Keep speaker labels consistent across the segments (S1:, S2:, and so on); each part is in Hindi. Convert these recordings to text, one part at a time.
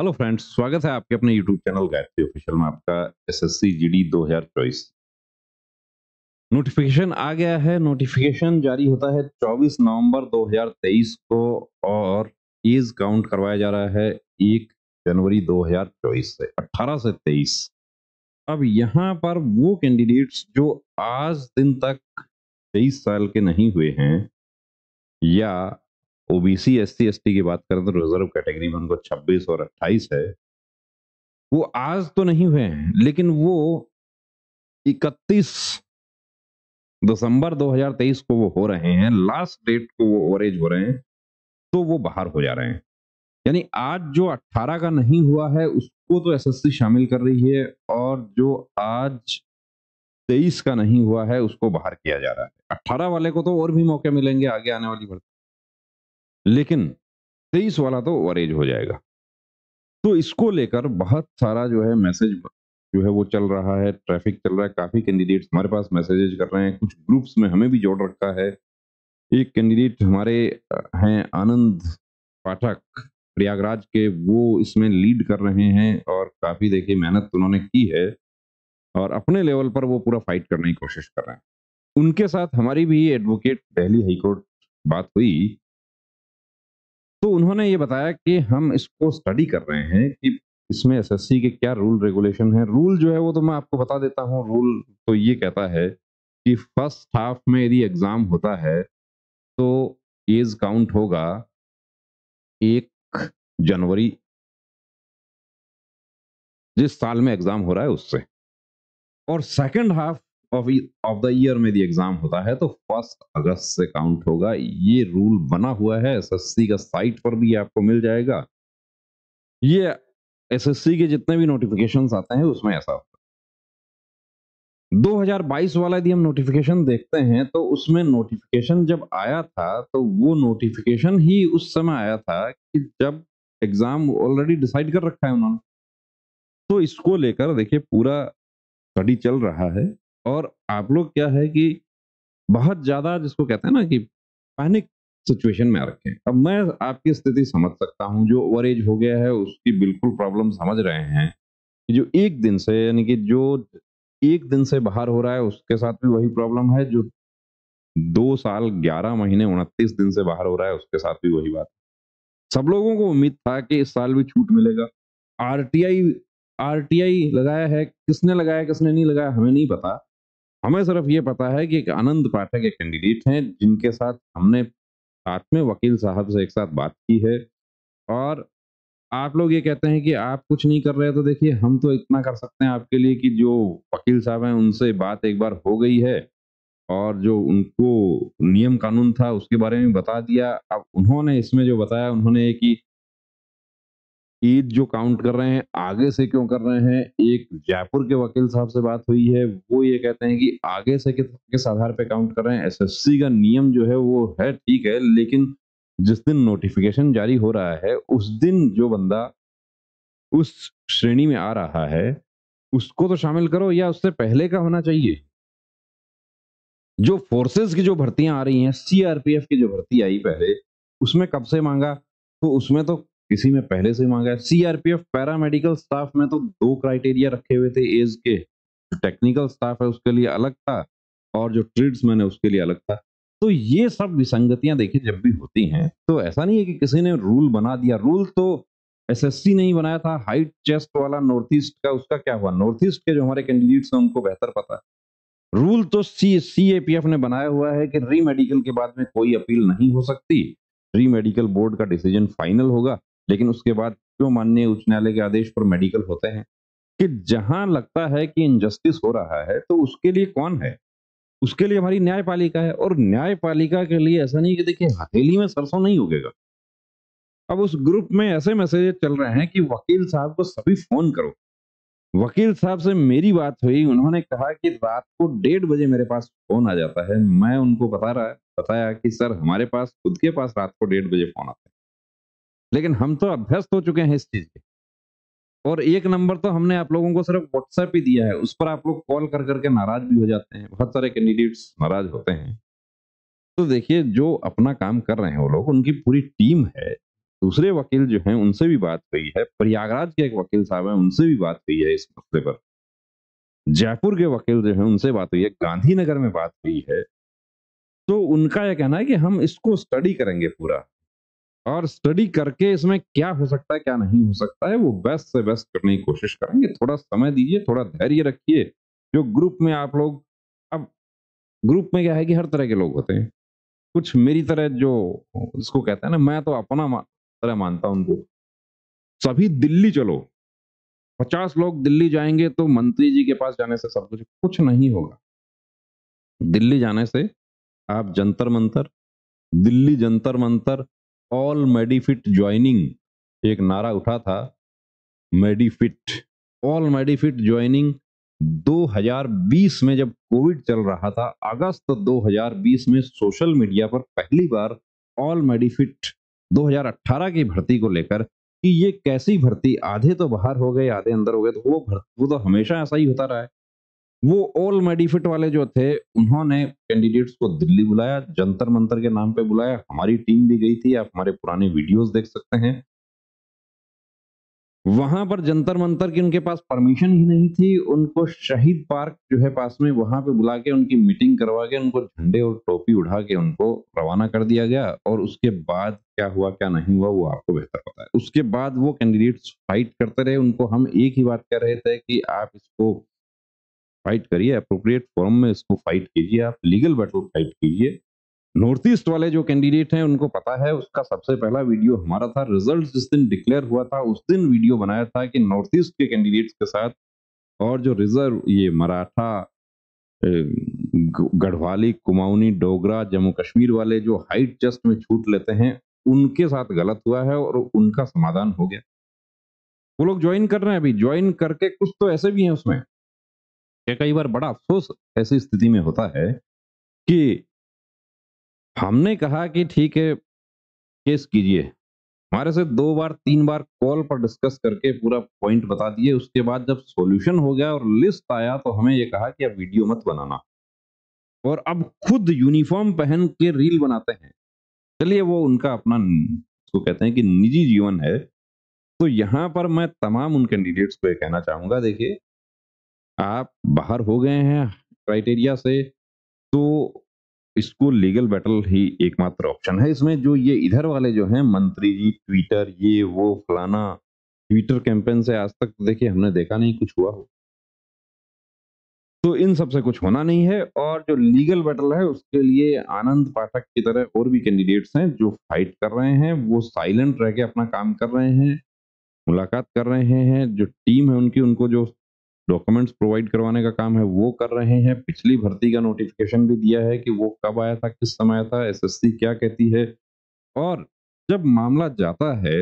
S1: हेलो फ्रेंड्स स्वागत है आपके अपने यूट्यूब चैनल गायत्री ऑफिशियल में आपका एसएससी जीडी 2024 नोटिफिकेशन आ गया है नोटिफिकेशन जारी होता है 24 नवंबर 2023 को और एज काउंट करवाया जा रहा है 1 जनवरी 2024 से 18 से 23 अब यहां पर वो कैंडिडेट्स जो आज दिन तक 23 साल के नहीं हुए हैं या OBC S C S T की बात करें तो रिजर्व कैटेगरी में उनको 26 और 28 है वो आज तो नहीं हुए हैं लेकिन वो 31 दिसंबर 2023 को वो हो रहे हैं लास्ट डेट को वो ओवरेज हो रहे हैं तो वो बाहर हो जा रहे हैं यानी आज जो 18 का नहीं हुआ है उसको तो एसएससी शामिल कर रही है और जो आज तेईस का नहीं हुआ है उसको बाहर किया जा रहा है अट्ठारह वाले को तो और भी मौके मिलेंगे आगे आने वाली भर्ती लेकिन तेईस वाला तो ओवरेज हो जाएगा तो इसको लेकर बहुत सारा जो है मैसेज जो है वो चल रहा है ट्रैफिक चल रहा है काफी कैंडिडेट्स हमारे पास मैसेजेज कर रहे हैं कुछ ग्रुप्स में हमें भी जोड़ रखा है एक कैंडिडेट हमारे हैं आनंद पाठक प्रयागराज के वो इसमें लीड कर रहे हैं और काफी देखिए मेहनत उन्होंने की है और अपने लेवल पर वो पूरा फाइट करने की कोशिश कर रहे हैं उनके साथ हमारी भी एडवोकेट दिल्ली हाईकोर्ट बात हुई तो उन्होंने ये बताया कि हम इसको स्टडी कर रहे हैं कि इसमें एसएससी के क्या रूल रेगुलेशन है रूल जो है वो तो मैं आपको बता देता हूँ रूल तो ये कहता है कि फर्स्ट हाफ में यदि एग्जाम होता है तो एज काउंट होगा एक जनवरी जिस साल में एग्जाम हो रहा है उससे और second half of the year में भी एग्जाम होता है तो फर्स्ट अगस्त से काउंट होगा ये रूल बना हुआ है एसएससी का साइट पर भी आपको मिल जाएगा ये एसएससी के जितने भी नोटिफिकेशन आते हैं उसमें ऐसा होता है 2022 वाला यदि हम नोटिफिकेशन देखते हैं तो उसमें नोटिफिकेशन जब आया था तो वो नोटिफिकेशन ही उस समय आया था कि जब एग्जाम ऑलरेडी डिसाइड कर रखा है उन्होंने तो इसको लेकर देखिए पूरा स्टडी चल रहा है और आप लोग क्या है कि बहुत ज़्यादा जिसको कहते हैं ना कि पैनिक सिचुएशन में आ रखे हैं अब मैं आपकी स्थिति समझ सकता हूँ जो ओवर एज हो गया है उसकी बिल्कुल प्रॉब्लम समझ रहे हैं कि जो एक दिन से यानी कि जो एक दिन से बाहर हो रहा है उसके साथ भी वही प्रॉब्लम है जो दो साल ग्यारह महीने उनतीस दिन से बाहर हो रहा है उसके साथ भी वही बात सब लोगों को उम्मीद था कि इस साल भी छूट मिलेगा आरटीआई आरटीआई लगाया है किसने लगाया किसने नहीं लगाया हमें नहीं पता हमें सिर्फ ये पता है कि एक आनंद पाठक एक कैंडिडेट हैं जिनके साथ हमने साथ में वकील साहब से एक साथ बात की है और आप लोग ये कहते हैं कि आप कुछ नहीं कर रहे तो देखिए हम तो इतना कर सकते हैं आपके लिए कि जो वकील साहब हैं उनसे बात एक बार हो गई है और जो उनको नियम कानून था उसके बारे में बता दिया अब उन्होंने इसमें जो बताया उन्होंने ये कि ईद जो काउंट कर रहे हैं आगे से क्यों कर रहे हैं एक जयपुर के वकील साहब से बात हुई है वो ये कहते हैं कि आगे से किस आधार पे काउंट कर रहे हैं एसएससी का नियम जो है वो है ठीक है लेकिन जिस दिन नोटिफिकेशन जारी हो रहा है उस दिन जो बंदा उस श्रेणी में आ रहा है उसको तो शामिल करो या उससे पहले का होना चाहिए जो फोर्सेस की जो भर्तियां आ रही हैं सीआरपीएफ की जो भर्ती आई पहले उसमें कब से मांगा तो उसमें तो किसी में पहले से मांगा है सीआरपीएफ पैरामेडिकल स्टाफ में तो दो क्राइटेरिया रखे हुए थे एज के जो टेक्निकल स्टाफ है उसके लिए अलग था और जो ट्रेड्समैन है उसके लिए अलग था तो ये सब विसंगतियां देखिए जब भी होती हैं तो ऐसा नहीं है कि किसी ने रूल बना दिया रूल तो एसएससी नहीं बनाया था हाइट चेस्ट वाला नॉर्थ ईस्ट का उसका क्या हुआ नॉर्थ ईस्ट के जो हमारे कैंडिडेट्स हैं उनको बेहतर पता है रूल तो सी सी एफ ने बनाया हुआ है कि री मेडिकल के बाद में कोई अपील नहीं हो सकती री मेडिकल बोर्ड का डिसीजन फाइनल होगा लेकिन उसके बाद क्यों माननीय उच्च न्यायालय के आदेश पर मेडिकल होते हैं कि जहां लगता है कि इनजस्टिस हो रहा है तो उसके लिए कौन है उसके लिए हमारी न्यायपालिका है और न्यायपालिका के लिए ऐसा नहीं कि देखिए हथेली में सरसों नहीं उगेगा अब उस ग्रुप में ऐसे मैसेजेस चल रहे हैं कि वकील साहब को सभी फोन करो वकील साहब से मेरी बात हुई उन्होंने कहा कि रात को डेढ़ बजे मेरे पास फोन आ जाता है मैं उनको बता रहा बताया कि सर हमारे पास खुद के पास रात को डेढ़ बजे फोन आता है लेकिन हम तो अभ्यस्त हो चुके हैं इस चीज के और एक नंबर तो हमने आप लोगों को सिर्फ व्हाट्सएप ही दिया है उस पर आप लोग कॉल कर करके नाराज भी हो जाते हैं बहुत सारे कैंडिडेट्स नाराज होते हैं तो देखिए जो अपना काम कर रहे हैं वो लोग उनकी पूरी टीम है दूसरे वकील जो हैं उनसे भी बात हुई है प्रयागराज के एक वकील साहब हैं उनसे भी बात हुई है इस मसले पर जयपुर के वकील जो हैं उनसे बात हुई है गांधीनगर में बात हुई है तो उनका यह कहना है कि हम इसको स्टडी करेंगे पूरा और स्टडी करके इसमें क्या हो सकता है क्या नहीं हो सकता है वो बेस्ट से बेस्ट करने की कोशिश करेंगे थोड़ा समय दीजिए थोड़ा धैर्य रखिए जो ग्रुप में आप लोग अब ग्रुप में क्या है कि हर तरह के लोग होते हैं कुछ मेरी तरह जो इसको कहते हैं ना मैं तो अपना मा, तरह मानता हूं उनको सभी दिल्ली चलो पचास लोग दिल्ली जाएंगे तो मंत्री जी के पास जाने से सब कुछ कुछ नहीं होगा दिल्ली जाने से आप Jantar Mantar Delhi Jantar Mantar all medifit joining एक नारा उठा था मेडिफिट ऑल मेडिफिट ज्वाइनिंग 2020 में जब कोविड चल रहा था अगस्त 2020 में सोशल मीडिया पर पहली बार ऑल मेडिफिट 2018 की भर्ती को लेकर कि ये कैसी भर्ती आधे तो बाहर हो गए आधे अंदर हो गए तो वो भर्ती वो तो हमेशा ऐसा ही होता रहा है वो ऑल मेडिफिट वाले जो थे उन्होंने कैंडिडेट्स को दिल्ली बुलाया जंतर मंतर के नाम पे बुलाया हमारी टीम भी गई थी आप हमारे पुराने वीडियोस देख सकते हैं वहां पर जंतर मंतर की उनके पास परमिशन ही नहीं थी उनको शहीद पार्क जो है पास में वहां पे बुला के उनकी मीटिंग करवा के उनको झंडे और टोपी उठा के उनको रवाना कर दिया गया और उसके बाद क्या हुआ क्या नहीं हुआ वो आपको बेहतर पता है उसके बाद वो कैंडिडेट्स फाइट करते रहे उनको हम एक ही बात कह रहे थे कि आप इसको फाइट करिए अप्रोप्रिएट फॉर्म में इसको फाइट कीजिए आप लीगल बैटल फाइट कीजिए नॉर्थ ईस्ट वाले जो कैंडिडेट हैं उनको पता है उसका सबसे पहला वीडियो हमारा था रिजल्ट जिस दिन डिक्लेयर हुआ था उस दिन वीडियो बनाया था कि नॉर्थ ईस्ट के कैंडिडेट्स के साथ और जो रिजर्व ये मराठा गढ़वाली कुमाऊनी डोगरा जम्मू कश्मीर वाले जो हाइट जस्ट में छूट लेते हैं उनके साथ गलत हुआ है और उनका समाधान हो गया वो लोग ज्वाइन कर रहे हैं अभी ज्वाइन करके कुछ तो ऐसे भी हैं उसमें या कई बार बड़ा अफसोस ऐसी स्थिति में होता है कि हमने कहा कि ठीक है केस कीजिए हमारे से दो बार तीन बार कॉल पर डिस्कस करके पूरा पॉइंट बता दिए उसके बाद जब सॉल्यूशन हो गया और लिस्ट आया तो हमें ये कहा कि अब वीडियो मत बनाना और अब खुद यूनिफॉर्म पहन के रील बनाते हैं चलिए वो उनका अपना उसको कहते हैं कि निजी जीवन है तो यहाँ पर मैं तमाम उन कैंडिडेट्स को ये कहना चाहूंगा देखिए आप बाहर हो गए हैं क्राइटेरिया से तो इसको लीगल बैटल ही एकमात्र ऑप्शन है इसमें जो ये इधर वाले जो हैं मंत्री जी ट्विटर ये वो फलाना ट्विटर कैंपेन से आज तक देखिए हमने देखा नहीं कुछ हुआ हो तो इन सब से कुछ होना नहीं है और जो लीगल बैटल है उसके लिए आनंद पाठक की तरह और भी कैंडिडेट्स हैं जो फाइट कर रहे हैं वो साइलेंट रह के अपना काम कर रहे हैं मुलाकात कर रहे हैं जो टीम है उनकी उनको जो डॉक्यूमेंट्स प्रोवाइड करवाने का काम है वो कर रहे हैं पिछली भर्ती का नोटिफिकेशन भी दिया है कि वो कब आया था किस समय आया था एसएससी क्या कहती है और जब मामला जाता है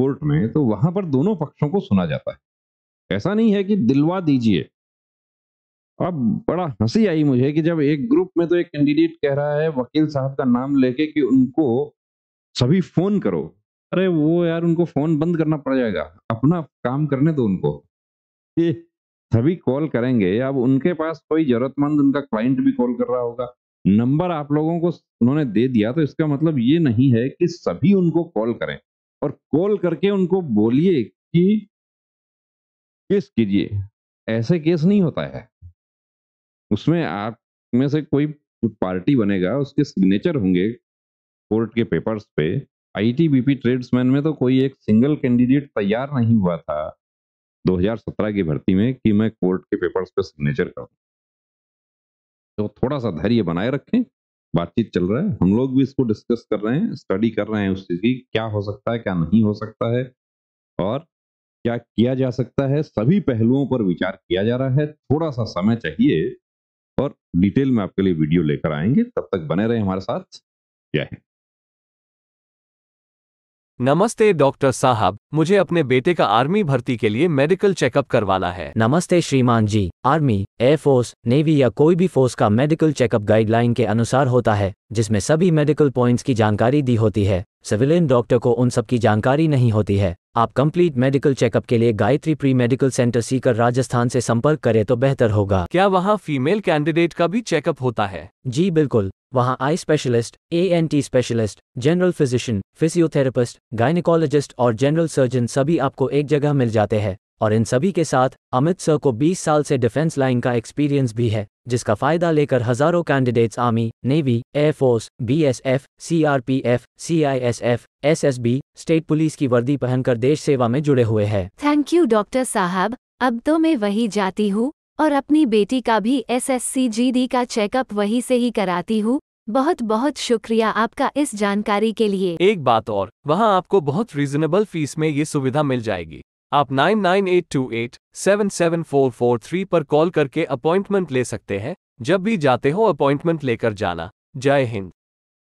S1: कोर्ट में तो वहां पर दोनों पक्षों को सुना जाता है ऐसा नहीं है कि दिलवा दीजिए अब बड़ा हंसी आई मुझे कि जब एक ग्रुप में तो एक कैंडिडेट कह रहा है वकील साहब का नाम लेके कि उनको सभी फोन करो अरे वो यार उनको फोन बंद करना पड़ जाएगा अपना काम करने दो उनको सभी कॉल करेंगे अब उनके पास कोई जरूरतमंद उनका क्लाइंट भी कॉल कर रहा होगा नंबर आप लोगों को उन्होंने दे दिया तो इसका मतलब ये नहीं है कि सभी उनको कॉल करें और कॉल करके उनको बोलिए कि केस कीजिए ऐसे केस नहीं होता है उसमें आप में से कोई पार्टी बनेगा उसके सिग्नेचर होंगे कोर्ट के पेपर्स पे आईटीबीपी ट्रेड्समैन में तो कोई एक सिंगल कैंडिडेट तैयार नहीं हुआ था 2017 की भर्ती में कि मैं कोर्ट के पेपर्स पे सिग्नेचर करूँ तो थोड़ा सा धैर्य बनाए रखें बातचीत चल रहा है हम लोग भी इसको डिस्कस कर रहे हैं स्टडी कर रहे हैं उस चीज़ की क्या हो सकता है क्या नहीं हो सकता है और क्या किया जा सकता है सभी पहलुओं पर विचार किया जा रहा है थोड़ा सा समय चाहिए और डिटेल में आपके लिए वीडियो लेकर आएंगे तब तक बने रहे हमारे साथ जय हिंद नमस्ते डॉक्टर साहब मुझे अपने बेटे का आर्मी भर्ती के लिए मेडिकल चेकअप करवाना है नमस्ते श्रीमान जी आर्मी एयरफोर्स नेवी या कोई भी फोर्स का मेडिकल चेकअप गाइडलाइन के अनुसार होता है जिसमें सभी मेडिकल पॉइंट्स की जानकारी दी होती है सिविलियन डॉक्टर को उन सब की जानकारी नहीं होती है आप कंप्लीट मेडिकल चेकअप के लिए Gayatri pre medical centre Sikar Rajasthan से संपर्क करें तो बेहतर होगा क्या वहाँ फीमेल कैंडिडेट का भी चेकअप होता है जी बिल्कुल वहां eye specialist E N T specialist general physician physiotherapist gynaecologist और जनरल सर्जन सभी आपको एक जगह मिल जाते हैं और इन सभी के साथ अमित सर को 20 साल से डिफेंस लाइन का एक्सपीरियंस भी है जिसका फायदा लेकर हजारों candidates army navy air force BSF, CRPF, CISF, SSB, state police की वर्दी पहनकर देश सेवा में जुड़े हुए हैं थैंक यू डॉक्टर साहब अब तो मैं वही जाती हूँ और अपनी बेटी का भी एसएससीजीडी का चेकअप वहीं से ही कराती हूँ बहुत बहुत शुक्रिया आपका इस जानकारी के लिए एक बात और वहाँ आपको बहुत रीजनेबल फीस में ये सुविधा मिल जाएगी आप 9982877443 पर कॉल करके अपॉइंटमेंट ले सकते हैं जब भी जाते हो अपॉइंटमेंट लेकर जाना जय हिंद